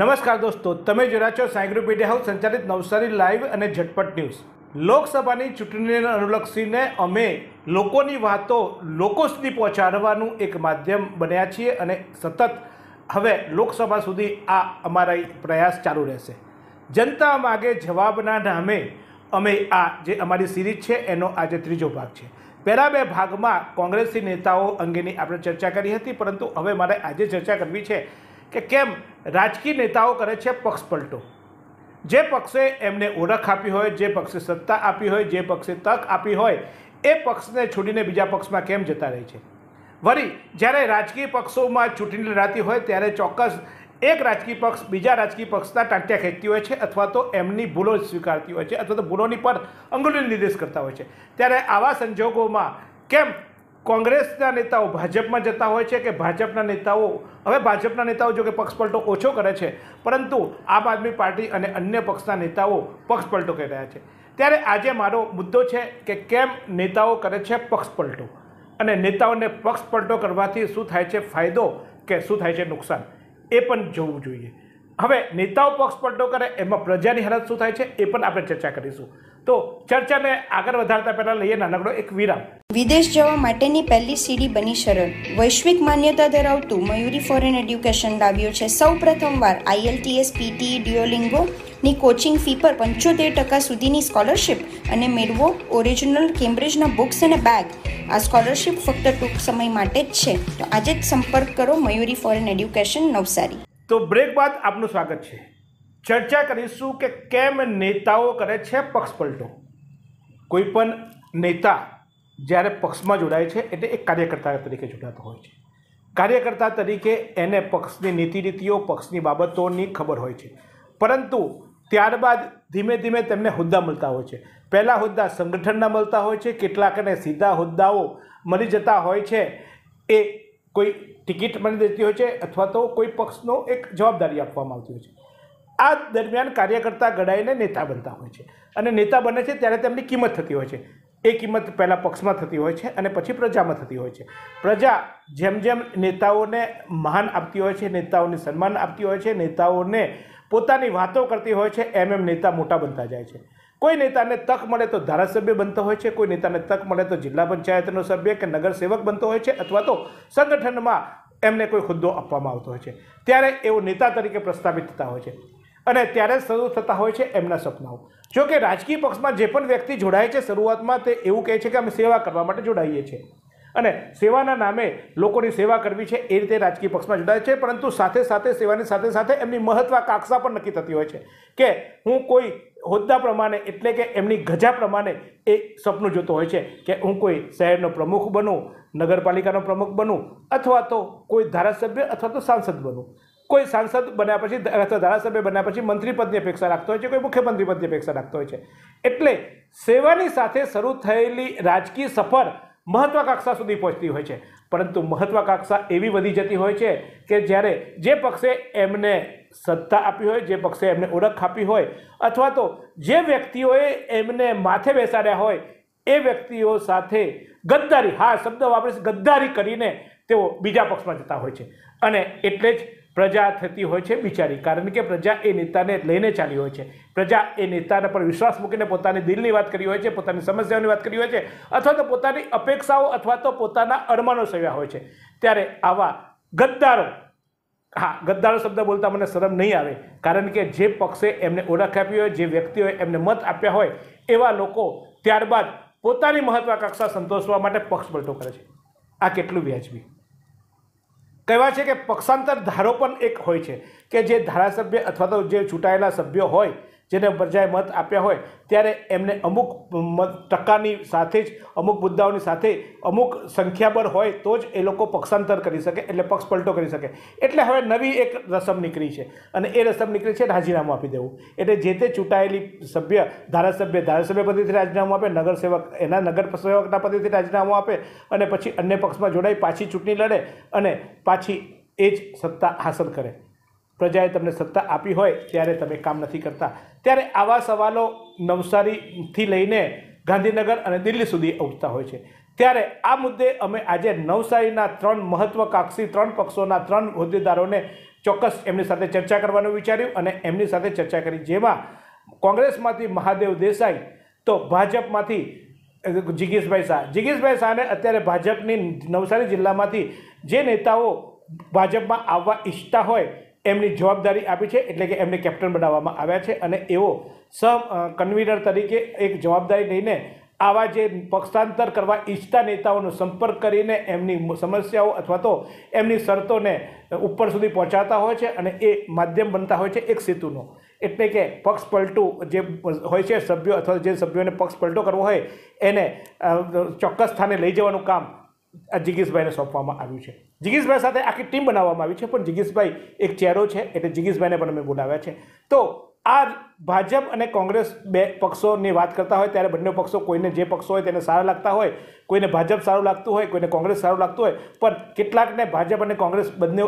નમસ્કાર દોસ્તો તમે જોડા છો સાયગ્રુ પીડિયા હાઉસ સંચાલિત નવસારી લાઈવ અને ઝટપટ ન્યૂઝ લોકસભાની ચૂંટણીને અનુલક્ષીને અમે લોકોની વાતો લોકો સુધી પહોંચાડવાનું એક માધ્યમ બન્યા છીએ અને સતત હવે લોકસભા સુધી આ અમારા પ્રયાસ ચાલુ રહેશે જનતા માગે જવાબના નામે અમે આ જે અમારી સિરીઝ છે એનો આજે ત્રીજો ભાગ છે પહેલાં બે ભાગમાં કોંગ્રેસી નેતાઓ અંગેની આપણે ચર્ચા કરી હતી પરંતુ હવે મારે આજે ચર્ચા કરવી છે કે કેમ રાજકીય નેતાઓ કરે છે પક્ષ પલટો જે પક્ષે એમને ઓળખ આપી હોય જે પક્ષે સત્તા આપી હોય જે પક્ષે તક આપી હોય એ પક્ષને છોડીને બીજા પક્ષમાં કેમ જતા રહે છે વળી જ્યારે રાજકીય પક્ષોમાં ચૂંટણી લડાતી હોય ત્યારે ચોક્કસ એક રાજકીય પક્ષ બીજા રાજકીય પક્ષના ટાંટિયા ખેંચતી હોય છે અથવા તો એમની ભૂલો સ્વીકારતી હોય છે અથવા તો ભૂલોની પર અંગુલી નિર્દેશ કરતા હોય છે ત્યારે આવા સંજોગોમાં કેમ કોંગ્રેસના નેતાઓ ભાજપમાં જતા હોય છે કે ભાજપના નેતાઓ હવે ભાજપના નેતાઓ જો કે પક્ષપલટો ઓછો કરે છે પરંતુ આમ આદમી પાર્ટી અને અન્ય પક્ષના નેતાઓ પક્ષપલટો કરી રહ્યા છે ત્યારે આજે મારો મુદ્દો છે કે કેમ નેતાઓ કરે છે પક્ષપલટો અને નેતાઓને પક્ષપલટો કરવાથી શું થાય છે ફાયદો કે શું થાય છે નુકસાન એ પણ જોવું જોઈએ હવે નેતાઓ પક્ષપલટો કરે એમાં પ્રજાની હાલત શું થાય છે એ પણ આપણે ચર્ચા કરીશું તો ચર્ચાને આગળ વધારતા પહેલા લઈએ નાનકડો એક વિરામ વિદેશ જવા માટેની પહેલી સીડી બની સરળ વૈશ્વિક માન્યતા ધરાવતું મયુરી ફોરેન એડ્યુકેશન લાવ્યું છે સૌ પ્રથમવાર આઈએલટીએસ પીટી ડિયોલિંગો ની કોચિંગ ફી પર પંચોતેર ટકા સુધીની સ્કોલરશિપ અને મેળવો ઓરિજિનલ કેમ્બ્રિજના બુક્સ અને બેગ આ સ્કોલરશિપ ફક્ત ટૂંક સમય માટે જ છે તો આજે જ સંપર્ક કરો મયુરી ફોરેન એડ્યુકેશન નવસારી તો બ્રેક બાદ આપનું સ્વાગત છે ચર્ચા કરીશું કે કેમ નેતાઓ કરે છે પક્ષપલટો કોઈપણ નેતા જ્યારે પક્ષમાં જોડાય છે એટલે એક કાર્યકર્તા તરીકે જોડાતો હોય છે કાર્યકર્તા તરીકે એને પક્ષની નીતિ પક્ષની બાબતોની ખબર હોય છે પરંતુ ત્યારબાદ ધીમે ધીમે તેમને હોદ્દા મળતા હોય છે પહેલાં હોદ્દા સંગઠનના મળતા હોય છે કેટલાકને સીધા હોદ્દાઓ મળી જતા હોય છે એ કોઈ ટિકિટ મળી દેતી હોય છે અથવા તો કોઈ પક્ષનો એક જવાબદારી આપવામાં આવતી હોય છે આ દરમિયાન કાર્યકર્તા ઘડાઈને નેતા બનતા હોય છે અને નેતા બને છે ત્યારે તેમની કિંમત થતી હોય છે એ કિંમત પહેલાં પક્ષમાં થતી હોય છે અને પછી પ્રજામાં થતી હોય છે પ્રજા જેમ જેમ નેતાઓને મહાન આપતી હોય છે નેતાઓને સન્માન આપતી હોય છે નેતાઓને પોતાની વાતો કરતી હોય છે એમ એમ નેતા મોટા બનતા જાય છે કોઈ નેતાને તક મળે તો ધારાસભ્ય બનતો હોય છે કોઈ નેતાને તક મળે તો જિલ્લા પંચાયતનો સભ્ય કે નગરસેવક બનતો હોય છે અથવા તો સંગઠનમાં એમને કોઈ હોદ્દો આપવામાં આવતો હોય છે ત્યારે એવો નેતા તરીકે પ્રસ્થાપિત થતા હોય છે અને ત્યારે શરૂ થતા હોય છે એમના સપનાઓ જો કે રાજકીય પક્ષમાં જે પણ વ્યક્તિ જોડાય છે શરૂઆતમાં તે એવું કહે છે કે અમે સેવા કરવા માટે જોડાઈએ છીએ અને સેવાના નામે લોકોની સેવા કરવી છે એ રીતે રાજકીય પક્ષમાં જોડાય છે પરંતુ સાથે સાથે સેવાની સાથે સાથે એમની મહત્વાકાંક્ષા પણ નક્કી થતી હોય છે કે હું કોઈ હોદ્દા પ્રમાણે એટલે કે એમની ગજા પ્રમાણે એ સપનું જોતો હોય છે કે હું કોઈ શહેરનો પ્રમુખ બનું નગરપાલિકાનો પ્રમુખ બનું અથવા તો કોઈ ધારાસભ્ય અથવા તો સાંસદ બનું કોઈ સાંસદ બન્યા પછી અથવા ધારાસભ્ય બન્યા પછી મંત્રીપદની અપેક્ષા રાખતો હોય છે કોઈ મુખ્યમંત્રી પદની અપેક્ષા રાખતો હોય છે એટલે સેવાની સાથે શરૂ થયેલી રાજકીય સફર મહત્વાકાંક્ષા સુધી પહોંચતી હોય છે પરંતુ મહત્વાકાંક્ષા એવી વધી જતી હોય છે કે જ્યારે જે પક્ષે એમને સત્તા આપી હોય જે પક્ષે એમને ઓળખ આપી હોય અથવા તો જે વ્યક્તિઓએ એમને માથે બેસાડ્યા હોય એ વ્યક્તિઓ સાથે ગદ્દારી હા શબ્દ વાપરીશ ગદ્દારી કરીને તેઓ બીજા પક્ષમાં જતા હોય છે અને એટલે જ પ્રજા થતી હોય છે બિચારી કારણ કે પ્રજા એ નેતાને લઈને ચાલી હોય છે પ્રજા એ નેતાને પર વિશ્વાસ મૂકીને પોતાની દિલની વાત કરી હોય છે પોતાની સમસ્યાઓની વાત કરી હોય છે અથવા તો પોતાની અપેક્ષાઓ અથવા તો પોતાના અરમાનો સેવ્યા હોય છે ત્યારે આવા ગદ્દારો હા ગદ્દારો શબ્દ બોલતા મને શરમ નહીં આવે કારણ કે જે પક્ષે એમને ઓળખ આપી હોય જે વ્યક્તિઓએ એમને મત આપ્યા હોય એવા લોકો ત્યારબાદ પોતાની મહત્વાકાંક્ષા સંતોષવા માટે પક્ષ પલટો કરે છે આ કેટલું વ્યાજબી કહેવાય છે કે પક્ષાંતર ધારો પણ એક હોય છે કે જે ધારાસભ્ય અથવા તો જે ચૂંટાયેલા સભ્યો હોય જેને પ્રજાએ મત આપ્યા હોય ત્યારે એમને અમુક મત ટકાની સાથે જ અમુક મુદ્દાઓની સાથે અમુક સંખ્યાબર હોય તો જ એ લોકો પક્ષાંતર કરી શકે એટલે પક્ષ પલટો કરી શકે એટલે હવે નવી એક રસમ નીકળી છે અને એ રસમ નીકળી છે રાજીનામું આપી દેવું એટલે જે તે ચૂંટાયેલી સભ્ય ધારાસભ્ય ધારાસભ્ય પદેથી રાજીનામું આપે નગરસેવક એના નગરસેવકના પદેથી રાજીનામું આપે અને પછી અન્ય પક્ષમાં જોડાઈ પાછી ચૂંટણી લડે અને પાછી એ જ સત્તા હાંસલ કરે પ્રજાએ તમને સત્તા આપી હોય ત્યારે તમે કામ નથી કરતા ત્યારે આવા સવાલો નવસારીથી લઈને ગાંધીનગર અને દિલ્હી સુધી ઉઠતા હોય છે ત્યારે આ મુદ્દે અમે આજે નવસારીના ત્રણ મહત્વકાંક્ષી ત્રણ પક્ષોના ત્રણ હોદ્દેદારોને ચોક્કસ એમની સાથે ચર્ચા કરવાનું વિચાર્યું અને એમની સાથે ચર્ચા કરી જેમાં કોંગ્રેસમાંથી મહાદેવ દેસાઈ તો ભાજપમાંથી જિગીશભાઈ શાહ જીગીશભાઈ શાહને અત્યારે ભાજપની નવસારી જિલ્લામાંથી જે નેતાઓ ભાજપમાં આવવા ઈચ્છતા હોય એમની જવાબદારી આપી છે એટલે કે એમને કેપ્ટન બનાવવામાં આવ્યા છે અને એઓ સહ કન્વીનર તરીકે એક જવાબદારી લઈને આવા જે પક્ષાંતર કરવા ઈચ્છતા નેતાઓનો સંપર્ક કરીને એમની સમસ્યાઓ અથવા તો એમની શરતોને ઉપર સુધી પહોંચાડતા હોય છે અને એ માધ્યમ બનતા હોય છે એક સેતુનો એટલે કે પક્ષ પલટું જે હોય છે સભ્યો અથવા જે સભ્યોને પક્ષ પલટો કરવો હોય એને ચોક્કસ સ્થાને લઈ જવાનું કામ આ જિગીશભાઈને સોંપવામાં આવ્યું છે જિગીશભાઈ સાથે આખી ટીમ બનાવવામાં આવી છે પણ જિગીશભાઈ એક ચહેરો છે એટલે જિગીશભાઈને પણ અમે બોલાવ્યા છે તો આ ભાજપ અને કોંગ્રેસ બે પક્ષોની વાત કરતા હોય ત્યારે બંને પક્ષો કોઈને જે પક્ષો હોય તેને સારા લાગતા હોય કોઈને ભાજપ સારું લાગતું હોય કોઈને કોંગ્રેસ સારું લાગતું હોય પણ કેટલાકને ભાજપ અને કોંગ્રેસ બંને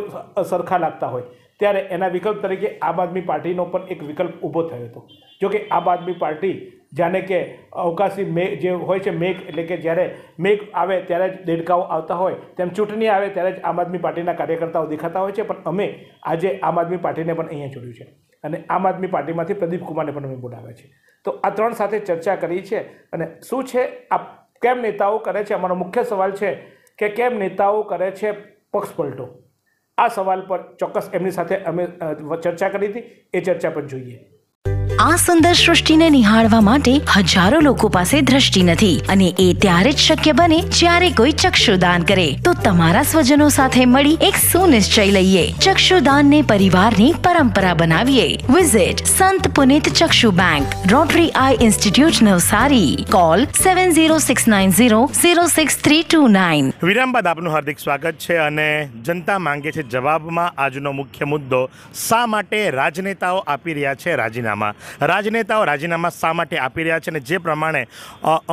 સરખા લાગતા હોય ત્યારે એના વિકલ્પ તરીકે આમ આદમી પાર્ટીનો પણ એક વિકલ્પ ઊભો થયો હતો જોકે આમ આદમી પાર્ટી જાણે કે અવકાશી મેઘ જે હોય છે મેઘ એટલે કે જ્યારે મેઘ આવે ત્યારે જ દેડકાઓ આવતા હોય તેમ ચૂંટણી આવે ત્યારે જ આમ આદમી પાર્ટીના કાર્યકર્તાઓ દેખાતા હોય છે પણ અમે આજે આમ આદમી પાર્ટીને પણ અહીંયા જોડ્યું છે અને આમ આદમી પાર્ટીમાંથી પ્રદીપ કુમારને પણ અમે બોલાવ્યા છે તો આ ત્રણ સાથે ચર્ચા કરી છે અને શું છે આ કેમ નેતાઓ કરે છે અમારો મુખ્ય સવાલ છે કે કેમ નેતાઓ કરે છે પક્ષ પલટો આ સવાલ પર ચોક્કસ એમની સાથે અમે ચર્ચા કરી હતી એ ચર્ચા પણ જોઈએ આ સુંદર સૃષ્ટિને નિહાળવા માટે હજારો લોકો પાસે દ્રષ્ટિ નથી અને એ ત્યારે જ શક્ય બને જ્યારે કોઈ ચક્ષુદાન કરે તો તમારા સ્વજનો સાથે મળી એક સુનિશ્ચય લઈએ ચક્ષુદાનને પરિવારની પરંપરા બનાવીએ વિઝિટ સંત પુનિત ચક્ષુ bank Rotary eye institute Navsari call seven zero six nine zero zero six three two nine વિરામ બાદ આપનું હાર્દિક સ્વાગત છે અને જનતા માંગે છે જવાબમાં આજનો મુખ્ય મુદ્દો શા માટે રાજનેતાઓ આપી રહ્યા છે રાજીનામા રાજનેતાઓ રાજીનામા શા માટે આપી રહ્યા છે અને જે પ્રમાણે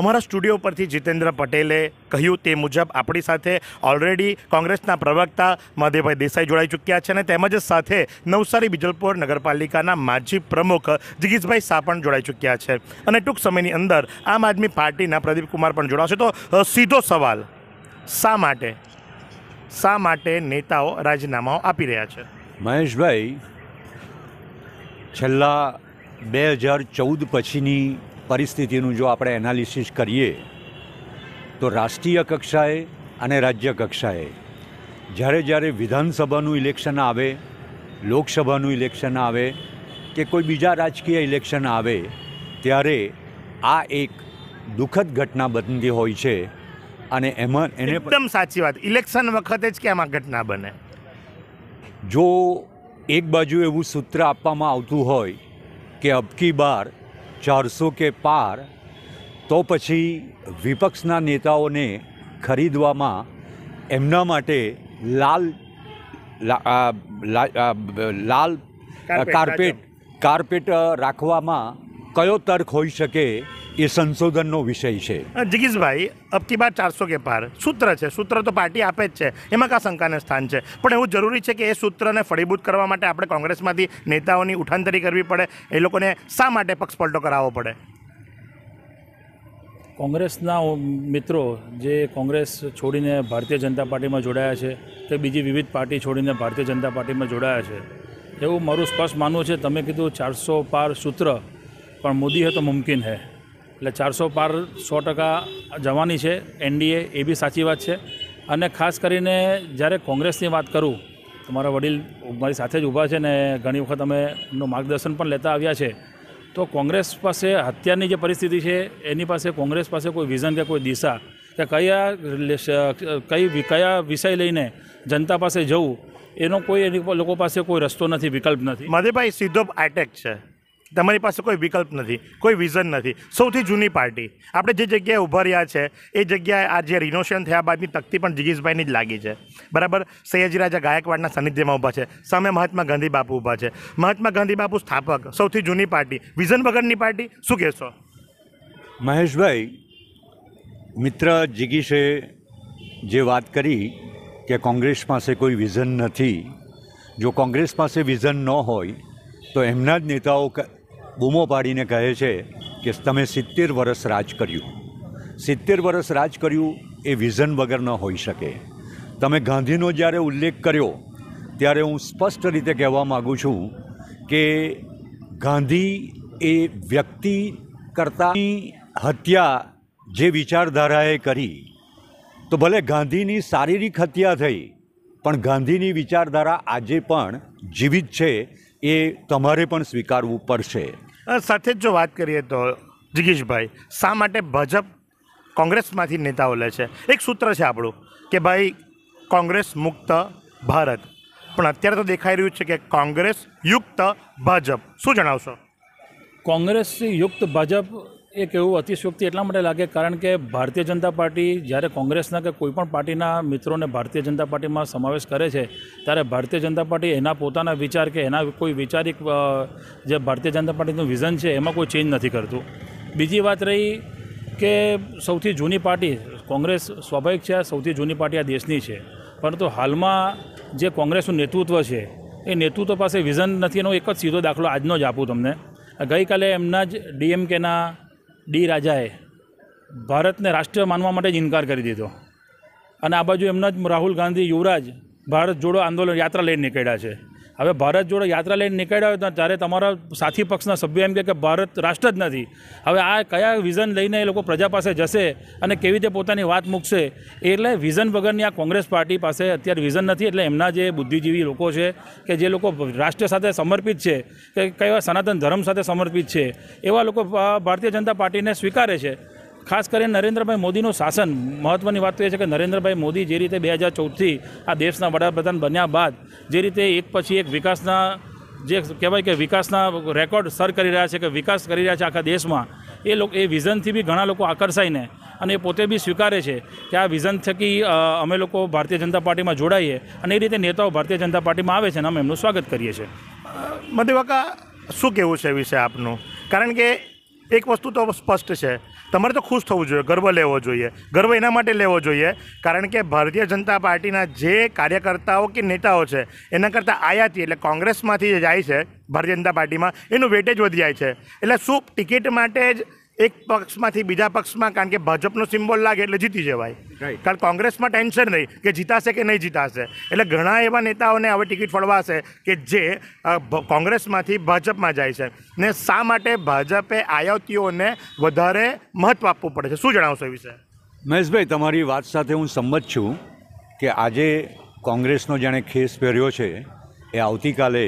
અમારા સ્ટુડિયો પરથી જીતેન્દ્ર પટેલે કહ્યું તે મુજબ આપણી સાથે ઓલરેડી કોંગ્રેસના પ્રવક્તા મધેભાઈ દેસાઈ જોડાઈ ચૂક્યા છે અને તેમજ સાથે નવસારી બીજલપુર નગરપાલિકાના માજી પ્રમુખ જિગીશભાઈ શાહ પણ જોડાઈ ચૂક્યા છે અને ટૂંક સમયની અંદર આમ આદમી પાર્ટીના પ્રદીપ કુમાર પણ જોડાશે તો સીધો સવાલ શા માટે શા માટે નેતાઓ રાજીનામાઓ આપી રહ્યા છે મહેશભાઈ છેલ્લા બે હજાર ચૌદ પછીની પરિસ્થિતિનું જો આપણે એનાલિસિસ કરીએ તો રાષ્ટ્રીય કક્ષાએ અને રાજ્ય કક્ષાએ જ્યારે જ્યારે વિધાનસભાનું ઇલેક્શન આવે લોકસભાનું ઇલેક્શન આવે કે કોઈ બીજા રાજકીય ઇલેક્શન આવે ત્યારે આ એક દુઃખદ ઘટના બનતી હોય છે અને એમાં એને એકદમ સાચી વાત ઇલેક્શન વખતે જ કેમ આ ઘટના બને જો એક બાજુ એવું સૂત્ર આપવામાં આવતું હોય કે અબકી બાર ચારસો કે પાર તો પછી વિપક્ષના નેતાઓને ખરીદવામાં એમના માટે લાલ લાલ કાર્પેટ કાર્પેટ રાખવામાં કયો તર્ક હોઈ શકે એ સંશોધનનો વિષય છે જગીશભાઈ અબકી બાર ચારસો કે પાર સૂત્ર છે સૂત્ર તો પાર્ટી આપે જ છે એમાં કા શંકાને સ્થાન છે પણ એવું જરૂરી છે કે એ સૂત્રને ફળીભૂત કરવા માટે આપણે કોંગ્રેસમાંથી નેતાઓની ઉઠાંતરી કરવી પડે એ લોકોને શા માટે પક્ષપલટો કરાવવો પડે કોંગ્રેસના મિત્રો જે કોંગ્રેસ છોડીને ભારતીય જનતા પાર્ટીમાં જોડાયા છે કે બીજી વિવિધ પાર્ટી છોડીને ભારતીય જનતા પાર્ટીમાં જોડાયા છે એવું મારું સ્પષ્ટ માનવું છે તમે કીધું ચારસો પાર સૂત્ર પણ મોદી હે તો મુમકિન હૈ એટલે ચારસો પાર સો ટકા જવાની છે એનડીએ એ બી સાચી વાત છે અને ખાસ કરીને જ્યારે કોંગ્રેસની વાત કરું તમારા વડીલ મારી સાથે જ ઊભા છે ને ઘણી વખત અમે એમનું માર્ગદર્શન પણ લેતા આવ્યા છે તો કોંગ્રેસ પાસે અત્યારની જે પરિસ્થિતિ છે એની પાસે કોંગ્રેસ પાસે કોઈ વિઝન કે કોઈ દિશા કે કયા કઈ કયા વિષય લઈને જનતા પાસે જવું એનો કોઈ એની લોકો પાસે કોઈ રસ્તો નથી વિકલ્પ નથી માધેભાઈ સીધો એટેક છે તમારી પાસે કોઈ વિકલ્પ નથી કોઈ વિઝન નથી સૌથી જૂની પાર્ટી આપણે જે જગ્યાએ ઊભા રહ્યા છે એ જગ્યાએ આ જે રિનોશન થયા બાદની તકતી પણ જીગીશભાઈની જ લાગી છે બરાબર સૈયાજી રાજા ગાયકવાડના સાનિધ્યમાં ઊભા છે સામે મહાત્મા ગાંધી બાપુ ઊભા છે મહાત્મા ગાંધી બાપુ સ્થાપક સૌથી જૂની પાર્ટી વિઝન વગરની પાર્ટી શું કહેશો મહેશભાઈ મિત્ર જીગીશે જે વાત કરી કે કોંગ્રેસ પાસે કોઈ વિઝન નથી જો કોંગ્રેસ પાસે વિઝન ન હોય તો એમના જ નેતાઓ બૂમો પાડીને કહે છે કે તમે સિત્તેર વર્ષ રાજ કર્યું સિત્તેર વર્ષ રાજ કર્યું એ વિઝન વગર ન હોઈ શકે તમે ગાંધીનો જ્યારે ઉલ્લેખ કર્યો ત્યારે હું સ્પષ્ટ રીતે કહેવા માગું છું કે ગાંધી એ વ્યક્તિ કરતાની હત્યા જે વિચારધારાએ કરી તો ભલે ગાંધીની શારીરિક હત્યા થઈ પણ ગાંધીની વિચારધારા આજે પણ જીવિત છે એ તમારે પણ સ્વીકારવું પડશે સાથે જ જો વાત કરીએ તો જિગીશભાઈ શા માટે ભાજપ કોંગ્રેસમાંથી નેતાઓ લે છે એક સૂત્ર છે આપણું કે ભાઈ કોંગ્રેસ મુક્ત ભારત પણ અત્યારે તો દેખાઈ રહ્યું છે કે કોંગ્રેસ યુક્ત ભાજપ શું જણાવશો કોંગ્રેસ યુક્ત ભાજપ એ કહેવું અતિશયોક્તિ એટલા માટે લાગે કારણ કે ભારતીય જનતા પાર્ટી જ્યારે કોંગ્રેસના કે કોઈપણ પાર્ટીના મિત્રોને ભારતીય જનતા પાર્ટીમાં સમાવેશ કરે છે ત્યારે ભારતીય જનતા પાર્ટી એના પોતાના વિચાર કે એના કોઈ વિચારિક જે ભારતીય જનતા પાર્ટીનું વિઝન છે એમાં કોઈ ચેન્જ નથી કરતું બીજી વાત રહી કે સૌથી જૂની પાર્ટી કોંગ્રેસ સ્વાભાવિક છે સૌથી જૂની પાર્ટી આ દેશની છે પરંતુ હાલમાં જે કોંગ્રેસનું નેતૃત્વ છે એ નેતૃત્વ પાસે વિઝન નથી એનો એક જ સીધો દાખલો આજનો જ આપું તમને ગઈકાલે એમના જ ડીએમકેના ડી રાજાએ ભારતને રાષ્ટ્રીય માનવા માટે જ ઇનકાર કરી દીધો અને આ બાજુ એમના જ રાહુલ ગાંધી યુવરાજ ભારત જોડો આંદોલન યાત્રા લઈને નીકળ્યા છે હવે ભારત જોડે યાત્રા લઈને નીકળ્યા હોય ત્યારે તમારા સાથી પક્ષના સભ્યો એમ કે ભારત રાષ્ટ્ર જ નથી હવે આ કયા વિઝન લઈને એ લોકો પ્રજા પાસે જશે અને કેવી રીતે પોતાની વાત મૂકશે એટલે વિઝન વગરની આ કોંગ્રેસ પાર્ટી પાસે અત્યારે વિઝન નથી એટલે એમના જે બુદ્ધિજીવી લોકો છે કે જે લોકો રાષ્ટ્ર સાથે સમર્પિત છે કે કયા સનાતન ધર્મ સાથે સમર્પિત છે એવા લોકો ભારતીય જનતા પાર્ટીને સ્વીકારે છે ખાસ કરીને નરેન્દ્રભાઈ મોદીનું શાસન મહત્ત્વની વાત એ છે કે નરેન્દ્રભાઈ મોદી જે રીતે બે હજાર ચૌદથી આ દેશના વડાપ્રધાન બન્યા બાદ જે રીતે એક પછી એક વિકાસના જે કહેવાય કે વિકાસના રેકોર્ડ સર કરી રહ્યા છે કે વિકાસ કરી રહ્યા છે આખા દેશમાં એ લોકો એ વિઝનથી બી ઘણા લોકો આકર્ષાઈને અને એ પોતે બી સ્વીકારે છે કે આ વિઝન થકી અમે લોકો ભારતીય જનતા પાર્ટીમાં જોડાઈએ અને એ રીતે નેતાઓ ભારતીય જનતા પાર્ટીમાં આવે છે અને અમે એમનું સ્વાગત કરીએ છીએ મધુવાકા શું કહેવું છે વિશે આપનું કારણ કે એક વસ્તુ તો સ્પષ્ટ છે તમારે તો ખુશ થવું જોઈએ ગર્વ લેવો જોઈએ ગર્વ એના માટે લેવો જોઈએ કારણ કે ભારતીય જનતા પાર્ટીના જે કાર્યકર્તાઓ કે નેતાઓ છે એના કરતાં આયાતી એટલે કોંગ્રેસમાંથી જે જાય છે ભારતીય જનતા પાર્ટીમાં એનું વેટેજ વધી જાય છે એટલે શું ટિકિટ માટે જ એક પક્ષમાંથી બીજા પક્ષમાં કારણ કે ભાજપનો સિમ્બોલ લાગે એટલે જીતી જવાય કારણ કોંગ્રેસમાં ટેન્શન નહીં કે જીતાશે કે નહીં જીતાશે એટલે ઘણા એવા નેતાઓને હવે ટિકિટ ફળવાશે કે જે કોંગ્રેસમાંથી ભાજપમાં જાય છે ને શા માટે ભાજપે આયાતીઓને વધારે મહત્ત્વ આપવું પડે છે શું જણાવશો એ વિશે મહેશભાઈ તમારી વાત સાથે હું સંમત છું કે આજે કોંગ્રેસનો જાણે ખેસ પહેર્યો છે એ આવતીકાલે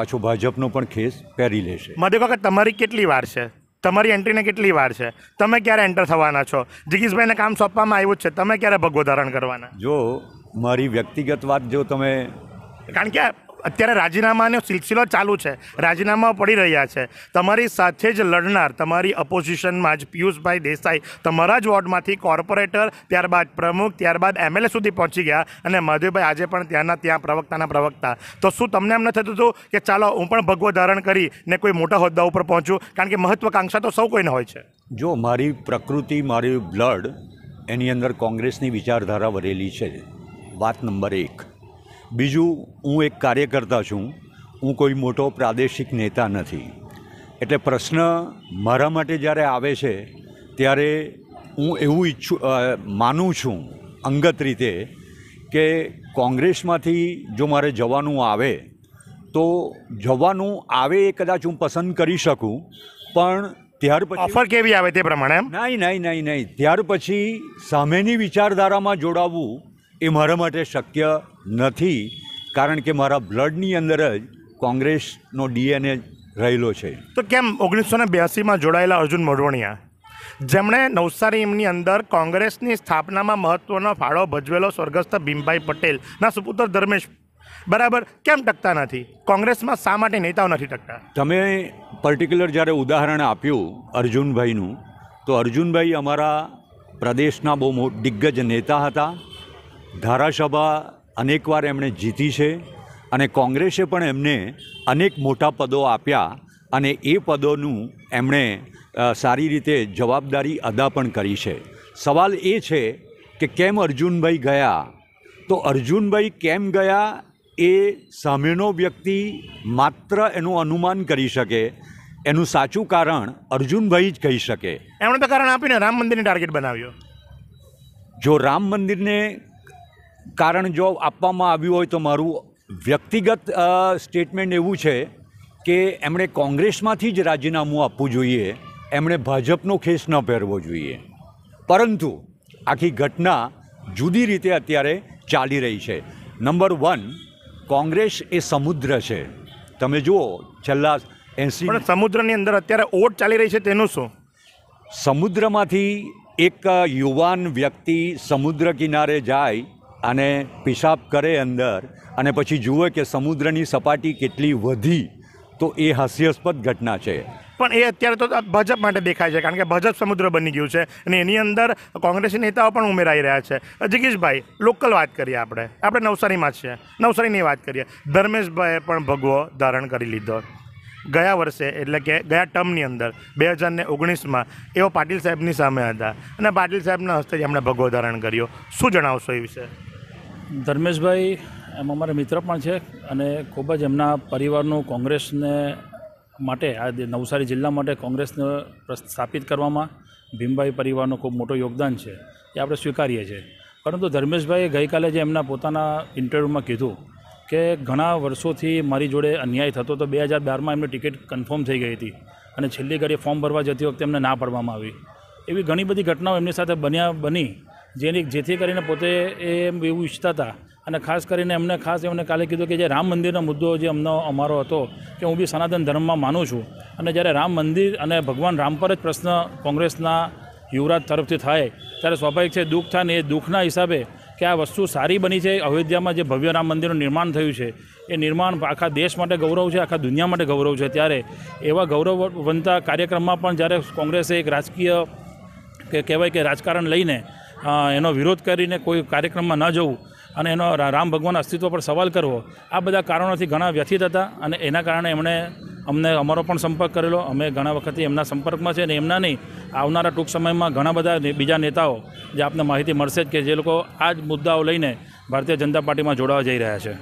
પાછો ભાજપનો પણ ખેસ પહેરી લેશે મધુ કાકા તમારી કેટલી વાર છે તમારી એન્ટ્રીને કેટલી વાર છે તમે ક્યારે એન્ટર થવાના છો જગીશભાઈને કામ સોંપવામાં આવ્યું છે તમે ક્યારે ભગવો ધારણ કરવાના જો મારી વ્યક્તિગત વાત જો તમે કારણ કે અત્યારે રાજીનામાનો સિલસિલો ચાલુ છે રાજીનામા પડી રહ્યા છે તમારી સાથે જ લડનાર તમારી અપોઝિશનમાં જ પિયુષભાઈ દેસાઈ તમારા જ વોર્ડમાંથી કોર્પોરેટર ત્યારબાદ પ્રમુખ ત્યારબાદ એમએલએ સુધી પહોંચી ગયા અને માધવભાઈ આજે પણ ત્યાંના ત્યાં પ્રવક્તાના પ્રવક્તા તો શું તમને એમ ન થતું હતું કે ચાલો હું પણ ભગવો ધારણ કરીને કોઈ મોટા હોદ્દા ઉપર પહોંચું કારણ કે મહત્વકાંક્ષા તો સૌ કોઈને હોય છે જો મારી પ્રકૃતિ મારી બ્લડ એની અંદર કોંગ્રેસની વિચારધારા વરેલી છે વાત નંબર એક બીજું હું એક કાર્યકર્તા છું હું કોઈ મોટો પ્રાદેશિક નેતા નથી એટલે પ્રશ્ન મારા માટે જ્યારે આવે છે ત્યારે હું એવું ઈચ્છું માનું છું અંગત રીતે કે કોંગ્રેસમાંથી જો મારે જવાનું આવે તો જવાનું આવે એ કદાચ હું પસંદ કરી શકું પણ ત્યાર પછી ઓફર કેવી આવે તે પ્રમાણે નહીં નહીં નહીં નહીં ત્યાર પછી સામેની વિચારધારામાં જોડાવવું એ મારા માટે શક્ય નથી કારણ કે મારા બ્લડની અંદર જ કોંગ્રેસનો ડીએનએ રહેલો છે તો કેમ ઓગણીસો ને બ્યાસીમાં જોડાયેલા અર્જુન મોઢવણિયા જેમણે નવસારી એમની અંદર કોંગ્રેસની સ્થાપનામાં મહત્ત્વનો ફાળો ભજવેલો સ્વર્ગસ્થ ભીમભાઈ પટેલના સુપુત્ર ધર્મેશ બરાબર કેમ ટકતા નથી કોંગ્રેસમાં શા માટે નેતાઓ નથી ટકતા તમે પર્ટિક્યુલર જ્યારે ઉદાહરણ આપ્યું અર્જુનભાઈનું તો અર્જુનભાઈ અમારા પ્રદેશના બહુ દિગ્ગજ નેતા હતા ધારાસભા અનેકવાર એમણે જીતી છે અને કોંગ્રેસે પણ એમને અનેક મોટા પદો આપ્યા અને એ પદોનું એમણે સારી રીતે જવાબદારી અદા પણ કરી છે સવાલ એ છે કે કેમ અર્જુનભાઈ ગયા તો અર્જુનભાઈ કેમ ગયા એ સામેનો વ્યક્તિ માત્ર એનું અનુમાન કરી શકે એનું સાચું કારણ અર્જુનભાઈ જ કહી શકે એમણે તો કારણ આપીને રામ મંદિરને ટાર્ગેટ બનાવ્યો જો રામ મંદિરને કારણ જો આપવામાં આવ્યું હોય તો મારું વ્યક્તિગત સ્ટેટમેન્ટ એવું છે કે એમણે કોંગ્રેસમાંથી જ રાજીનામું આપવું જોઈએ એમણે ભાજપનો ખેસ ન પહેરવો જોઈએ પરંતુ આખી ઘટના જુદી રીતે અત્યારે ચાલી રહી છે નંબર વન કોંગ્રેસ એ સમુદ્ર છે તમે જુઓ છેલ્લા એસી સમુદ્રની અંદર અત્યારે ઓટ ચાલી રહી છે તેનું શું સમુદ્રમાંથી એક યુવાન વ્યક્તિ સમુદ્ર કિનારે જાય અને પિશાબ કરે અંદર અને પછી જુએ કે સમુદ્રની સપાટી કેટલી વધી તો એ હાસ્યાસ્પદ ઘટના છે પણ એ અત્યારે તો ભાજપ માટે દેખાય છે કારણ કે ભાજપ સમુદ્ર બની ગયું છે અને એની અંદર કોંગ્રેસી નેતાઓ પણ ઉમેરાઈ રહ્યા છે જગીશભાઈ લોકલ વાત કરીએ આપણે આપણે નવસારીમાં છીએ નવસારીની વાત કરીએ ધર્મેશભાઈએ પણ ભગવો ધારણ કરી લીધો ગયા વર્ષે એટલે કે ગયા ટર્મની અંદર બે હજારને ઓગણીસમાં એઓ પાટીલ સાહેબની સામે હતા અને પાટીલ સાહેબના હસ્તે એમણે ભગવો ધારણ કર્યો શું જણાવશો એ વિશે ધર્મેશભાઈ એમાં અમારા મિત્ર પણ છે અને ખૂબ જ એમના પરિવારનું કોંગ્રેસને માટે આ નવસારી જિલ્લા માટે કોંગ્રેસને સ્થાપિત કરવામાં ભીમભાઈ પરિવારનું ખૂબ મોટું યોગદાન છે એ આપણે સ્વીકારીએ છીએ પરંતુ ધર્મેશભાઈએ ગઈકાલે જે એમના પોતાના ઇન્ટરવ્યૂમાં કીધું કે ઘણા વર્ષોથી મારી જોડે અન્યાય થતો તો બે હજાર બારમાં એમની ટિકિટ કન્ફર્મ થઈ ગઈ હતી અને છેલ્લી ઘડીએ ફોર્મ ભરવા જતી વખતે એમને ના પાડવામાં આવી એવી ઘણી બધી ઘટનાઓ એમની સાથે બન્યા બની જેની જેથી કરીને પોતે એમ એવું ઈચ્છતા હતા અને ખાસ કરીને એમને ખાસ એમને કાલે કીધું કે જે રામ મંદિરનો મુદ્દો જે અમનો અમારો હતો કે હું બી સનાતન ધર્મમાં માનું છું અને જ્યારે રામ મંદિર અને ભગવાન રામ પર જ પ્રશ્ન કોંગ્રેસના યુવરાજ તરફથી થાય ત્યારે સ્વાભાવિક છે દુઃખ થાય ને એ દુઃખના હિસાબે કે આ વસ્તુ સારી બની છે અયોધ્યામાં જે ભવ્ય રામ મંદિરનું નિર્માણ થયું છે એ નિર્માણ આખા દેશ માટે ગૌરવ છે આખા દુનિયા માટે ગૌરવ છે ત્યારે એવા ગૌરવવંતા કાર્યક્રમમાં પણ જ્યારે કોંગ્રેસે એક રાજકીય કે કહેવાય કે રાજકારણ લઈને એનો વિરોધ કરીને કોઈ કાર્યક્રમમાં ન જવું અને એનો રામ ભગવાન અસ્તિત્વ પર સવાલ કરવો આ બધા કારણોથી ઘણા વ્યથિત હતા અને એના કારણે એમણે અમને અમારો પણ સંપર્ક કરેલો અમે ઘણા વખતથી એમના સંપર્કમાં છે અને એમના નહીં આવનારા ટૂંક સમયમાં ઘણા બધા બીજા નેતાઓ જે આપને માહિતી મળશે જ કે જે લોકો આ જ મુદ્દાઓ લઈને ભારતીય જનતા પાર્ટીમાં જોડાવા જઈ રહ્યા છે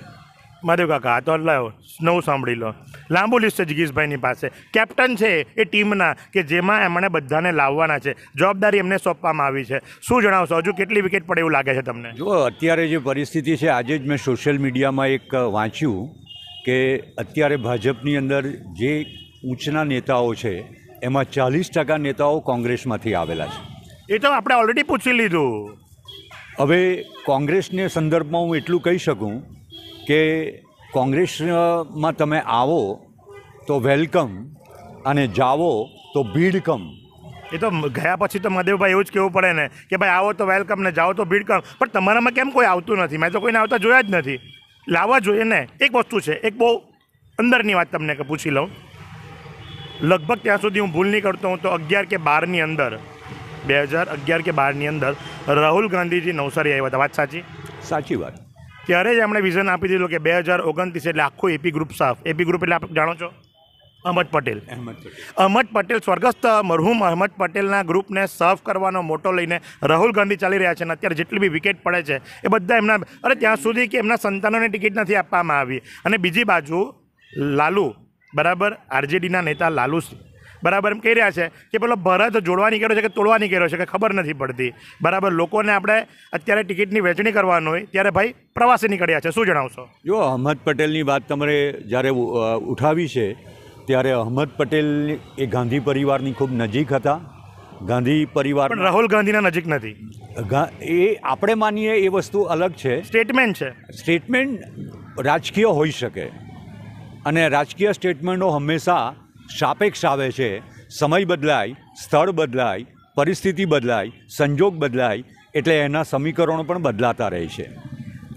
માધવ કાકા તો લાવો નવું સાંભળી લો લાંબુ લિસ્ટ છે જગીશભાઈની પાસે કેપ્ટન છે એ ટીમના કે જેમાં એમણે બધાને લાવવાના છે જવાબદારી એમને સોંપવામાં આવી છે શું જણાવશો હજુ કેટલી વિકેટ પડે એવું લાગે છે તમને જો અત્યારે જે પરિસ્થિતિ છે આજે જ મેં સોશિયલ મીડિયામાં એક વાંચ્યું કે અત્યારે ભાજપની અંદર જે ઊંચના નેતાઓ છે એમાં ચાલીસ ટકા નેતાઓ કોંગ્રેસમાંથી આવેલા છે એ તો આપણે ઓલરેડી પૂછી લીધું હવે કોંગ્રેસને સંદર્ભમાં હું એટલું કહી શકું કે કોંગ્રેસમાં તમે આવો તો વેલકમ અને જાઓ તો ભીડકમ એ તો ગયા પછી તો મહાદેવભાઈ એવું જ કહેવું પડે ને કે ભાઈ આવો તો વેલકમ ને જાઓ તો ભીડકમ પણ તમારામાં કેમ કોઈ આવતું નથી મેં તો કોઈને આવતા જોયા જ નથી લાવવા જોઈએ ને એક વસ્તુ છે એક બહુ અંદરની વાત તમને પૂછી લઉં લગભગ ત્યાં સુધી હું ભૂલ નહીં કરતો હું તો અગિયાર કે બારની અંદર બે હજાર અગિયાર કે બારની અંદર રાહુલ ગાંધીજી નવસારી આવ્યા હતા વાત સાચી સાચી વાત ત્યારે જ એમણે વિઝન આપી દીધું કે બે હજાર ઓગણત્રીસ એટલે આખું એપી ગ્રુપ સાફ એપી ગ્રુપ એટલે આપ જાણો છો અહમદ પટેલ અહમદ પટેલ સ્વર્ગસ્થ મરહુમ અહમદ પટેલના ગ્રુપને સર્વ કરવાનો મોટો લઈને રાહુલ ગાંધી ચાલી રહ્યા છે અને અત્યારે જેટલી બી વિકેટ પડે છે એ બધા એમના અરે ત્યાં સુધી કે એમના સંતાનોને ટિકિટ નથી આપવામાં આવી અને બીજી બાજુ લાલુ બરાબર આરજેડીના નેતા લાલુ બરાબર એમ કહી રહ્યા છે કે પેલો ભરત જોડવા નીકળ્યો છે કે તોડવા નીકળ્યો છે કે ખબર નથી પડતી બરાબર લોકોને આપણે અત્યારે ટિકિટની વેચણી કરવાનું હોય ત્યારે ભાઈ પ્રવાસી નીકળ્યા છે શું જણાવશો જો અહમદ પટેલની વાત તમારે જ્યારે ઉઠાવી છે ત્યારે અહમદ પટેલ એ ગાંધી પરિવારની ખૂબ નજીક હતા ગાંધી પરિવાર પણ રાહુલ ગાંધીના નજીક નથી એ આપણે માનીએ એ વસ્તુ અલગ છે સ્ટેટમેન્ટ છે સ્ટેટમેન્ટ રાજકીય હોઈ શકે અને રાજકીય સ્ટેટમેન્ટો હંમેશા સાપેક્ષ આવે છે સમય બદલાય સ્થળ બદલાય પરિસ્થિતિ બદલાય સંજોગ બદલાય એટલે એના સમીકરણો પણ બદલાતા રહે છે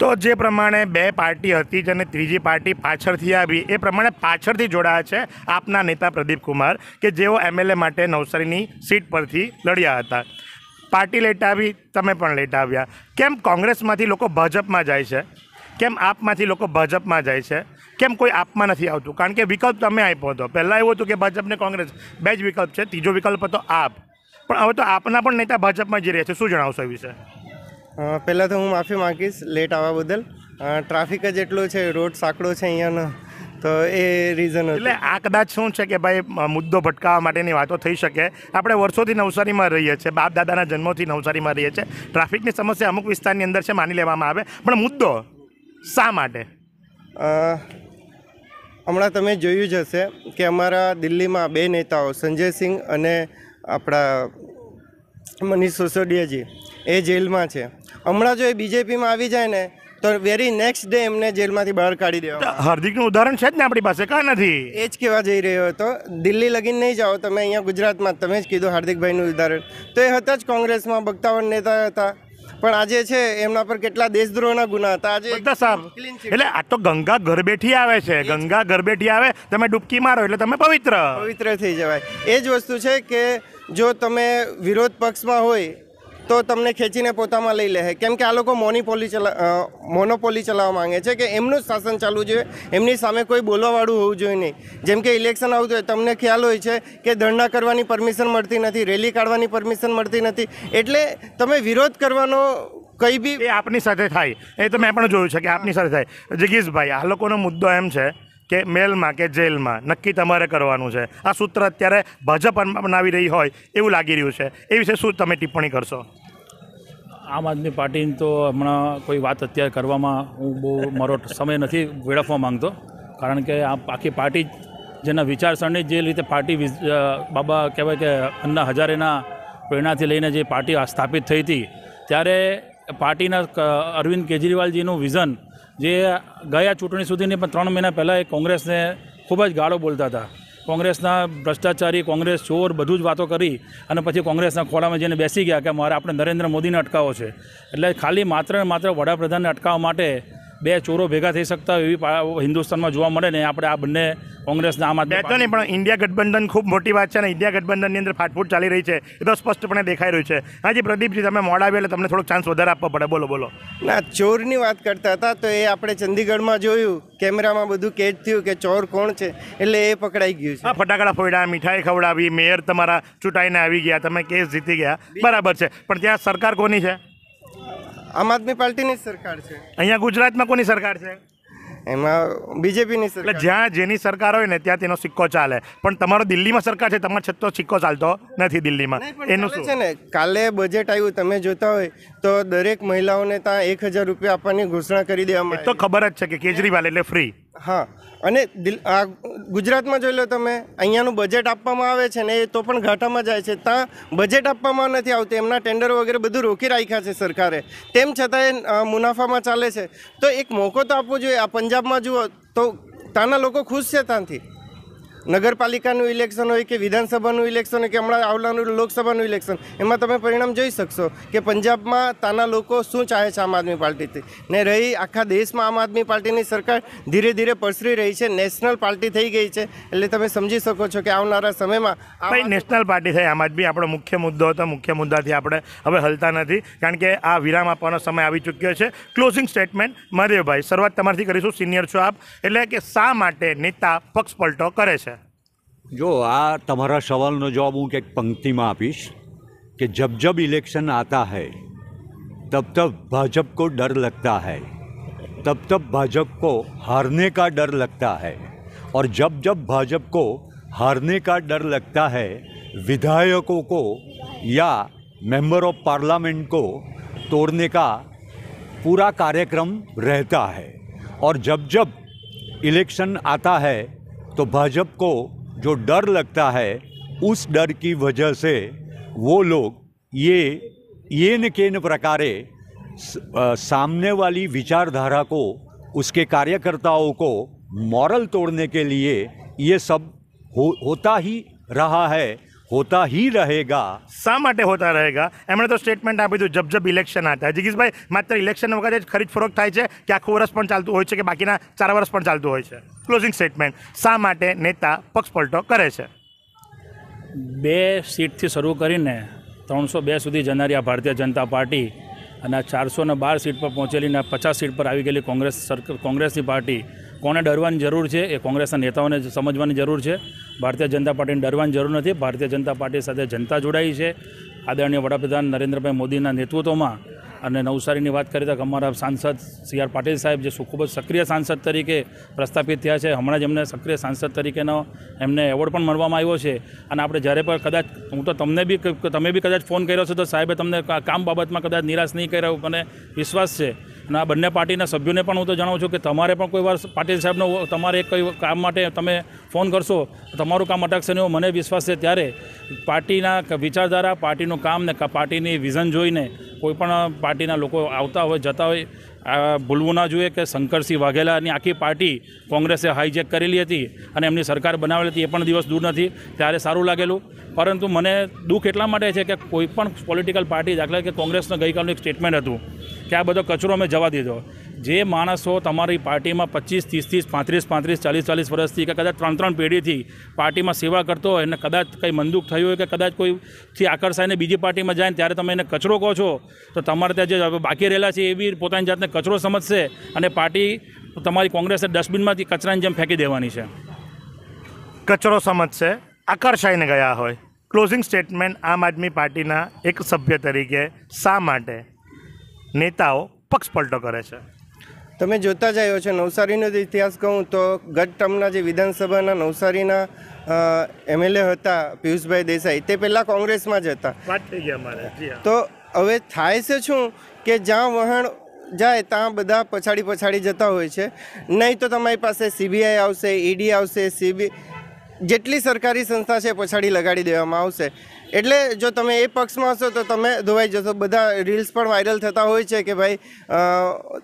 તો જે પ્રમાણે બે પાર્ટી હતી જ અને ત્રીજી પાર્ટી પાછળથી આવી એ પ્રમાણે પાછળથી જોડાયા છે આપના નેતા પ્રદીપ કુમાર કે જેઓ એમએલએ માટે નવસારીની સીટ પરથી લડ્યા હતા પાર્ટી લેટ આવી તમે પણ લેટ આવ્યા કેમ કોંગ્રેસમાંથી લોકો ભાજપમાં જાય છે કેમ આપમાંથી લોકો ભાજપમાં જાય છે કેમ કોઈ આપમાં નથી આવતું કારણ કે વિકલ્પ તમે આપ્યો હતો પહેલાં એવું હતું કે ભાજપને કોંગ્રેસ બે જ વિકલ્પ છે ત્રીજો વિકલ્પ હતો આપ પણ હવે તો આપના પણ નેતા ભાજપમાં જઈ રહ્યા છે શું જણાવશો એ વિશે પહેલાં તો હું માફી માગીશ લેટ આવવા બદલ ટ્રાફિક જ એટલો છે રોડ સાંકડો છે અહીંયાનો તો એ રીઝન એટલે આ કદાચ શું છે કે ભાઈ મુદ્દો ભટકાવવા માટેની વાતો થઈ શકે આપણે વર્ષોથી નવસારીમાં રહીએ છીએ બાપ દાદાના જન્મોથી નવસારીમાં રહીએ છીએ ટ્રાફિકની સમસ્યા અમુક વિસ્તારની અંદર છે માની લેવામાં આવે પણ મુદ્દો શા માટે હમણાં તમે જોયું જ હશે કે અમારા દિલ્હીમાં બે નેતાઓ સંજય સંજયસિંહ અને આપણા મનીષ સિસોડિયાજી એ જેલમાં છે હમણાં જો એ બીજેપીમાં આવી જાય ને તો વેરી નેક્સ્ટ ડે એમને જેલમાંથી બહાર કાઢી દેવા હાર્દિકનું ઉદાહરણ છે જ ને આપણી પાસે કાં નથી એ જ કહેવા જઈ રહ્યો હતો દિલ્હી લગીન નહીં જાઓ તમે અહીંયા ગુજરાતમાં તમે જ કીધું હાર્દિકભાઈનું ઉદાહરણ તો એ હતા જ કોંગ્રેસમાં બગતાવર નેતા હતા પણ આજે છે એમના પર કેટલા દેશદ્રોહના ગુના હતા આજે બધા સાફ એટલે આ તો ગંગા ઘર બેઠી આવે છે ગંગા ઘર બેઠી આવે તમે ડૂબકી મારો એટલે તમે પવિત્ર પવિત્ર થઈ જવાય એ જ વસ્તુ છે કે જો તમે વિરોધ પક્ષમાં હોય તો તમને ખેંચીને પોતામાં લઈ લે છે કેમ કે આ લોકો મોનીપોલી ચલા મોનોપોલી ચલાવવા માંગે છે કે એમનું જ શાસન ચાલવું જોઈએ એમની સામે કોઈ બોલવાવાળું હોવું જોઈએ નહીં જેમ કે ઇલેક્શન આવતું હોય તમને ખ્યાલ હોય છે કે ધરણા કરવાની પરમિશન મળતી નથી રેલી કાઢવાની પરમિશન મળતી નથી એટલે તમે વિરોધ કરવાનો કંઈ બી એ આપની સાથે થાય એ તો મેં પણ જોયું છે કે આપની સાથે થાય જગીશભાઈ આ લોકોનો મુદ્દો એમ છે કે મેલમાં કે જેલમાં નક્કી તમારે કરવાનું છે આ સૂત્ર અત્યારે ભાજપ અપનાવી રહી હોય એવું લાગી રહ્યું છે એ વિશે શું તમે ટિપ્પણી કરશો આમ આદમી પાર્ટીની તો હમણાં કોઈ વાત અત્યારે કરવામાં હું બહુ મારો સમય નથી વેડફવા માગતો કારણ કે આ આખી પાર્ટી જેના વિચારસરણી જે રીતે પાર્ટી બાબા કહેવાય કે અન્ના હજારેના પ્રેરણાથી લઈને જે પાર્ટી સ્થાપિત થઈ હતી ત્યારે પાર્ટીના અરવિંદ કેજરીવાલજીનું વિઝન જે ગયા ચૂંટણી સુધીની પણ ત્રણ મહિના પહેલાં એ કોંગ્રેસને ખૂબ જ ગાળો બોલતા હતા કોંગ્રેસના ભ્રષ્ટાચારી કોંગ્રેસ ચોર બધું જ વાતો કરી અને પછી કોંગ્રેસના ખોળામાં જઈને બેસી ગયા કે મારે આપણે નરેન્દ્ર મોદીને અટકાવો છે એટલે ખાલી માત્ર માત્ર વડાપ્રધાનને અટકાવવા માટે બે ચોરો ભેગા થઈ શકતા એવી હિન્દુસ્તાનમાં જોવા મળે ને આપણે આ બંને કોંગ્રેસના આમ આદમી નહીં પણ ઇન્ડિયા ગઠબંધન ખૂબ મોટી વાત છે અને ઇન્ડિયા ગઠબંધનની અંદર ફાટફૂટ ચાલી રહી છે એ તો સ્પષ્ટપણે દેખાઈ રહ્યું છે હાજી પ્રદીપજી તમે મોડા આવે એટલે તમને થોડોક ચાન્સ વધારે આપવો પડે બોલો બોલો ના ચોરની વાત કરતા હતા તો એ આપણે ચંદીગઢમાં જોયું કેમેરામાં બધું કેચ થયું કે ચોર કોણ છે એટલે એ પકડાઈ ગયું છે ફટાકડા ફોડ્યા મીઠાઈ ખવડાવી મેયર તમારા ચૂંટાઈને આવી ગયા તમે કેસ જીતી ગયા બરાબર છે પણ ત્યાં સરકાર કોની છે આમ આદમી પાર્ટીની જ સરકાર છે અહીંયા ગુજરાતમાં કોની સરકાર છે એમાં બીજેપીની સરકાર એટલે જ્યાં જેની સરકાર હોય ને ત્યાં તેનો સિક્કો ચાલે પણ તમારો દિલ્હીમાં સરકાર છે તમારો છતો સિક્કો ચાલતો નથી દિલ્હીમાં એનું શું છે ને કાલે બજેટ આવ્યું તમે જોતા હોય તો દરેક મહિલાઓને ત્યાં એક હજાર રૂપિયા આપવાની ઘોષણા કરી દેવામાં તો ખબર જ છે કે કેજરીવાલ એટલે ફ્રી હા અને આ ગુજરાતમાં જોઈ લો તમે અહીંયાનું બજેટ આપવામાં આવે છે ને એ તો પણ ઘાટામાં જાય છે ત્યાં બજેટ આપવામાં નથી આવતું એમના ટેન્ડર વગેરે બધું રોકી રાખ્યા છે સરકારે તેમ છતાં એ મુનાફામાં ચાલે છે તો એક મોકો તો આપવો જોઈએ આ પંજાબમાં જુઓ તો ત્યાંના લોકો ખુશ છે ત્યાંથી નગરપાલિકાનું ઇલેક્શન હોય કે વિધાનસભાનું ઇલેક્શન હોય કે હમણાં આવલાનું લોકસભાનું ઇલેક્શન એમાં તમે પરિણામ જોઈ શકશો કે પંજાબમાં તાના લોકો શું ચાહે છે આમ આદમી પાર્ટીથી ને રહી આખા દેશમાં આમ આદમી પાર્ટીની સરકાર ધીરે ધીરે પસરી રહી છે નેશનલ પાર્ટી થઈ ગઈ છે એટલે તમે સમજી શકો છો કે આવનારા સમયમાં ભાઈ નેશનલ પાર્ટી થઈ આમ આદમી આપણો મુખ્ય મુદ્દો હતો મુખ્ય મુદ્દાથી આપણે હવે હલતા નથી કારણ કે આ વિરામ આપવાનો સમય આવી ચૂક્યો છે ક્લોઝિંગ સ્ટેટમેન્ટ મહાદેવભાઈ શરૂઆત તમારથી કરીશું સિનિયર છો આપ એટલે કે શા માટે નેતા પક્ષ પલટો કરે છે જો सवाल તમારા जवाब हूँ क्या पंक्ति में आपीश कि जब जब इलेक्शन आता है तब तब भाजप को डर लगता है तब तब भाजप को हारने का डर लगता है और जब जब भाजप को हारने का डर लगता है विधायकों को या मेंबर ऑफ पार्लियामेंट को तोड़ने का पूरा कार्यक्रम रहता है और जब जब इलेक्शन आता है तो भाजप को जो डर लगता है उस डर की वजह से वो लोग ये ये न के न प्रकारे सामने वाली विचारधारा को उसके कार्यकर्ताओं को मॉरल तोड़ने के लिए ये सब हो, होता ही रहा है હોતા હી રહેગા શા માટે હોતા રહેગા એમણે તો સ્ટેટમેન્ટ આપી દીધું જબજબ ઇલેક્શન હતા જીગીશભાઈ માત્ર ઇલેક્શન વખતે જ ખરીદ ફરોખ થાય છે કે આખું વર્ષ પણ ચાલતું હોય છે કે બાકીના ચાર વર્ષ પણ ચાલતું હોય છે ક્લોઝિંગ સ્ટેટમેન્ટ શા માટે નેતા પક્ષપલટો કરે છે બે સીટથી શરૂ કરીને ત્રણસો બે સુધી જનારી આ ભારતીય જનતા પાર્ટી અને ચારસો ને બાર સીટ પર પહોંચેલી ને પચાસ સીટ પર આવી ગયેલી કોંગ્રેસ કોંગ્રેસની પાર્ટી કોને ડરવાની જરૂર છે એ કોંગ્રેસના નેતાઓને સમજવાની જરૂર છે ભારતીય જનતા પાર્ટીને ડરવાની જરૂર નથી ભારતીય જનતા પાર્ટી સાથે જનતા જોડાઈ છે આદરણીય વડાપ્રધાન નરેન્દ્રભાઈ મોદીના નેતૃત્વમાં અને નવસારીની વાત કરીએ તો અમારા સાંસદ સી આર પાટીલ સાહેબ જે ખૂબ જ સક્રિય સાંસદ તરીકે પ્રસ્થાપિત થયા છે હમણાં જ એમને સક્રિય સાંસદ તરીકેનો એમને એવોર્ડ પણ મળવામાં આવ્યો છે અને આપણે જ્યારે પણ કદાચ હું તો તમને બી તમે બી કદાચ ફોન કર્યો છો તો સાહેબે તમને કામ બાબતમાં કદાચ નિરાશ નહીં કર્યો મને વિશ્વાસ છે અને આ બંને પાર્ટીના સભ્યોને પણ હું તો જણાવું છું કે તમારે પણ કોઈ વાર પાટીલ સાહેબનો તમારે કોઈ કામ માટે તમે ફોન કરશો તમારું કામ અટકશે નહીં મને વિશ્વાસ છે ત્યારે પાર્ટીના વિચારધારા પાર્ટીનું કામ ને પાર્ટીની વિઝન જોઈને કોઈપણ પાર્ટીના લોકો આવતા હોય જતા હોય આ ભૂલવું ના જોઈએ કે શંકરસિંહ વાઘેલાની આખી પાર્ટી કોંગ્રેસે હાઈજેક કરેલી હતી અને એમની સરકાર બનાવેલી હતી એ પણ દિવસ દૂર નથી ત્યારે સારું લાગેલું પરંતુ મને દુઃખ એટલા માટે છે કે કોઈપણ પોલિટિકલ પાર્ટી દાખલા કે કોંગ્રેસનું ગઈકાલનું એક સ્ટેટમેન્ટ હતું કે આ બધો કચરો અમે જવા દીધો જે માણસો તમારી પાર્ટીમાં પચીસ ત્રીસ ત્રીસ પાંત્રીસ પાંત્રીસ ચાલીસ ચાલીસ વર્ષથી કે કદાચ ત્રણ ત્રણ પેઢીથી પાર્ટીમાં સેવા કરતો હોય અને કદાચ કંઈ મંદુક થયું હોય કે કદાચ કોઈથી આકર્ષાઈને બીજી પાર્ટીમાં જાય ત્યારે તમે એને કચરો કહો છો તો તમારે ત્યાં જે બાકી રહેલા છે એ બી પોતાની જાતને કચરો સમજશે અને પાર્ટી તમારી કોંગ્રેસે ડસ્ટબિનમાંથી કચરાની જેમ ફેંકી દેવાની છે કચરો સમજશે આકર્ષાઈને ગયા હોય ક્લોઝિંગ સ્ટેટમેન્ટ આમ આદમી પાર્ટીના એક સભ્ય તરીકે શા માટે નેતાઓ પક્ષપલટો કરે છે તમે જોતા જ આવ્યો છે નવસારીનો જે ઇતિહાસ કહું તો ગત ટર્મના જે વિધાનસભાના નવસારીના એમએલએ હતા પિયુષભાઈ દેસાઈ તે પહેલાં કોંગ્રેસમાં જ હતા વાત થઈ ગઈ તો હવે થાય છે શું કે જ્યાં વહાણ જાય ત્યાં બધા પછાડી પછાડી જતા હોય છે નહીં તો તમારી પાસે સીબીઆઈ આવશે ઈડી e આવશે સીબી જેટલી સરકારી સંસ્થા છે પછાડી લગાડી દેવામાં આવશે એટલે જો તમે એ પક્ષમાં હશો તો તમે ધોવાઈ જશો બધા રીલ્સ પણ વાયરલ થતા હોય છે કે ભાઈ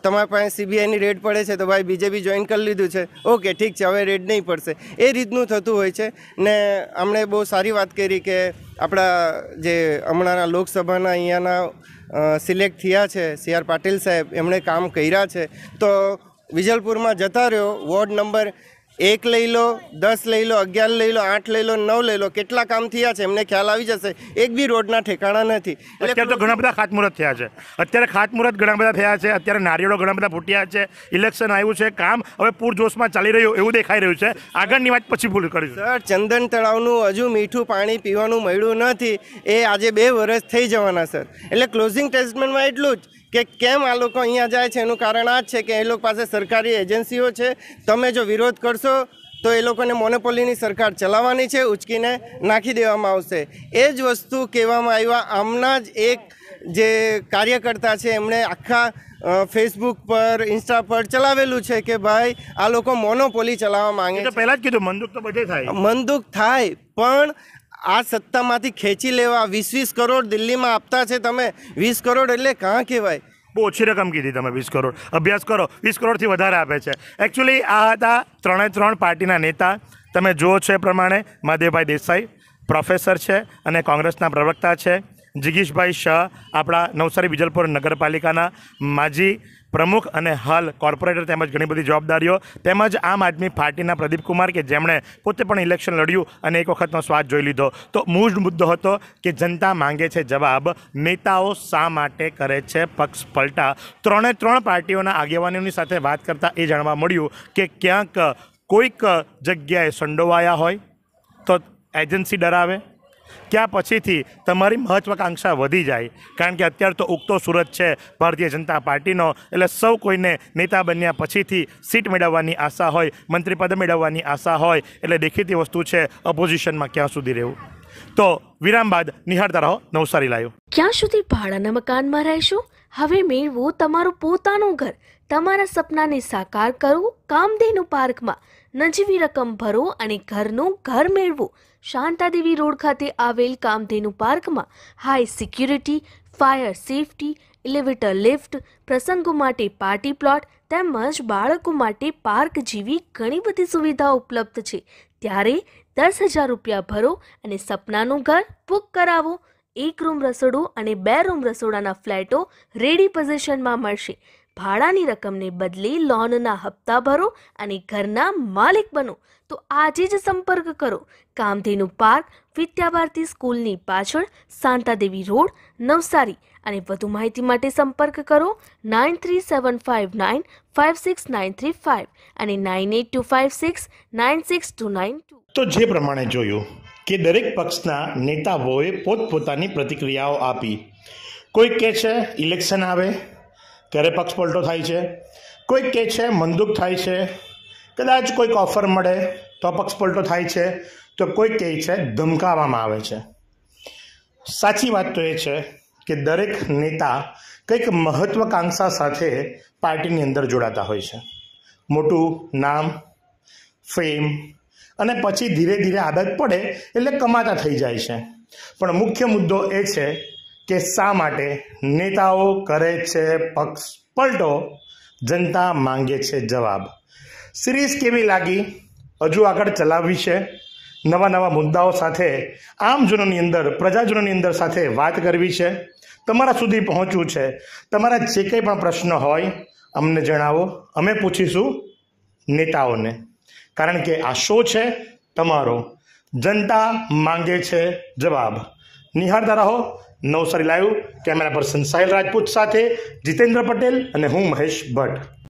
તમારા પાસે સીબીઆઈની રેડ પડે છે તો ભાઈ બીજેપી જોઈન કરી લીધું છે ઓકે ઠીક છે હવે રેડ નહીં પડશે એ રીતનું થતું હોય છે ને હમણે બહુ સારી વાત કરી કે આપણા જે હમણાંના લોકસભાના અહીંયાના સિલેક્ટ થયા છે સી આર પાટીલ સાહેબ એમણે કામ કર્યા છે તો વિજલપુરમાં જતા રહ્યો વોર્ડ નંબર એક લઈ લો દસ લઈ લો અગિયાર લઈ લો આઠ લઈ લો નવ લઈ લો કેટલા કામ થયા છે એમને ખ્યાલ આવી જશે એક બી રોડના ઠેકાણા નથી અત્યારે તો ઘણા બધા ખાતમુહૂર્ત થયા છે અત્યારે ખાતમુહૂર્ત ઘણા બધા થયા છે અત્યારે નારિયેળો ઘણા બધા ફૂટ્યા છે ઇલેક્શન આવ્યું છે કામ હવે પૂરજોશમાં ચાલી રહ્યું એવું દેખાઈ રહ્યું છે આગળની વાત પછી ભૂલ કરીશું સર ચંદન તળાવનું હજુ મીઠું પાણી પીવાનું મળ્યું નથી એ આજે બે વર્ષ થઈ જવાના સર એટલે ક્લોઝિંગ સ્ટેટમેન્ટમાં એટલું જ કે કેમ આ લોકો અહીંયા જાય છે એનું કારણ આ જ છે કે એ લોકો પાસે સરકારી એજન્સીઓ છે તમે જો વિરોધ કરશો તો એ લોકોને મોનોપોલીની સરકાર ચલાવવાની છે ઉચકીને નાખી દેવામાં આવશે એ જ વસ્તુ કહેવામાં આવ્યા આમના જ એક જે કાર્યકર્તા છે એમણે આખા ફેસબુક પર ઇન્સ્ટા પર ચલાવેલું છે કે ભાઈ આ લોકો મોનોપોલી ચલાવવા માંગે છે જ કીધું મનદુખ તો બધે થાય મનદુખ થાય પણ આ સત્તામાંથી ખેંચી લેવા વીસ વીસ કરોડ દિલ્હીમાં આપતા છે તમે વીસ કરોડ એટલે કાં કહેવાય બહુ ઓછી રકમ કીધી તમે વીસ કરોડ અભ્યાસ કરો વીસ કરોડથી વધારે આપે છે એકચ્યુઅલી આ હતા ત્રણે ત્રણ પાર્ટીના નેતા તમે જુઓ છો એ પ્રમાણે મહાદેવભાઈ દેસાઈ પ્રોફેસર છે અને કોંગ્રેસના પ્રવક્તા છે જિગીશભાઈ શાહ આપણા નવસારી વિજલપુર નગરપાલિકાના માજી પ્રમુખ અને હાલ કોર્પોરેટર તેમજ ઘણી બધી જવાબદારીઓ તેમજ આમ આદમી પાર્ટીના પ્રદીપકુમાર કે જેમણે પોતે પણ ઇલેક્શન લડ્યું અને એક વખતનો સ્વાદ જોઈ લીધો તો મૂળ મુદ્દો હતો કે જનતા માંગે છે જવાબ નેતાઓ શા માટે કરે છે પક્ષ પલટા ત્રણે ત્રણ પાર્ટીઓના આગેવાનીઓની સાથે વાત કરતાં એ જાણવા મળ્યું કે ક્યાંક કોઈક જગ્યાએ સંડોવાયા હોય તો એજન્સી ડરાવે ત્યાં પછીથી તમારી મહત્વાકાંક્ષા વધી જાય કારણ કે અત્યારે તો ઉગતો સુરત છે ભારતીય જનતા પાર્ટીનો એટલે સૌ કોઈને નેતા બન્યા પછીથી સીટ મેળવવાની આશા હોય મંત્રીપદ મેળવવાની આશા હોય એટલે દેખીતી વસ્તુ છે ઓપોઝિશનમાં ક્યાં સુધી રહેવું તો વિરામ બાદ નિહાળતા રહો નવસારી લાયો ક્યાં સુધી ભાડાના મકાનમાં રહેશો હવે મેળવો તમારું પોતાનું ઘર તમારા સપનાને સાકાર કરો કામધેનુ પાર્કમાં નજીવી રકમ ભરો અને ઘરનું ઘર મેળવો શાંતાદેવી રોડ ખાતે આવેલ કામધેનુ પાર્કમાં high security fire safety elevator lift પ્રસંગો માટે પાર્ટી પ્લોટ તેમજ બાળકો માટે પાર્ક જેવી ઘણી બધી સુવિધાઓ ઉપલબ્ધ છે ત્યારે દસ હજાર રૂપિયા ભરો અને સપનાનું ઘર બુક કરાવો એક રૂમ રસોડું અને બે રૂમ રસોડાના ફ્લેટો રેડી પોઝિશનમાં મળશે ભાડાની રકમને બદલે લોનના હપ્તા ભરો અને ઘરના માલિક બનો તો આજે જ સંપર્ક કરો કામધેનુ પાર્ક વિદ્યાભારતી સ્કૂલની પાછળ શાંતાદેવી રોડ નવસારી અને વધુ માહિતી માટે સંપર્ક કરો nine three seven five nine five six nine three five અને nine eight two five six nine six two nine two તો જે પ્રમાણે જોયું કે દરેક પક્ષના નેતાઓએ પોતપોતાની પ્રતિક્રિયાઓ આપી કોઈક કહે છે ઇલેક્શન આવે ત્યારે પક્ષ પલટો થાય છે કોઈક કહે છે મંદુક થાય છે કદાચ કોઈક ઓફર મળે તો પક્ષ પલટો થાય છે તો કોઈક કહે છે ધમકાવવામાં આવે છે સાચી વાત તો એ છે કે દરેક નેતા કંઈક મહત્વકાંક્ષા સાથે પાર્ટીની અંદર જોડાતા હોય છે મોટું નામ ફેમ અને પછી ધીરે ધીરે આદત પડે એટલે કમાતા થઈ જાય છે પણ મુખ્ય મુદ્દો એ છે કે શા માટે નેતાઓ કરે છે પક્ષ પલટો જનતા માંગે છે જવાબ સિરીઝ કેવી લાગી હજુ આગળ ચલાવવી છે નવા નવા મુદ્દાઓ સાથે આમજનોની અંદર પ્રજાજનોની અંદર સાથે વાત કરવી છે તમારા સુધી પહોંચવું છે તમારા જે કંઈ પણ પ્રશ્ન હોય અમને જણાવો અમે પૂછીશું નેતાઓને કારણ કે આ શો છે તમારો જનતા માંગે છે જવાબ નિહાળતા રહો Navsari live camera person Sahil Rajput સાથે જીતેન્દ્ર પટેલ અને હું મહેશ ભટ્ટ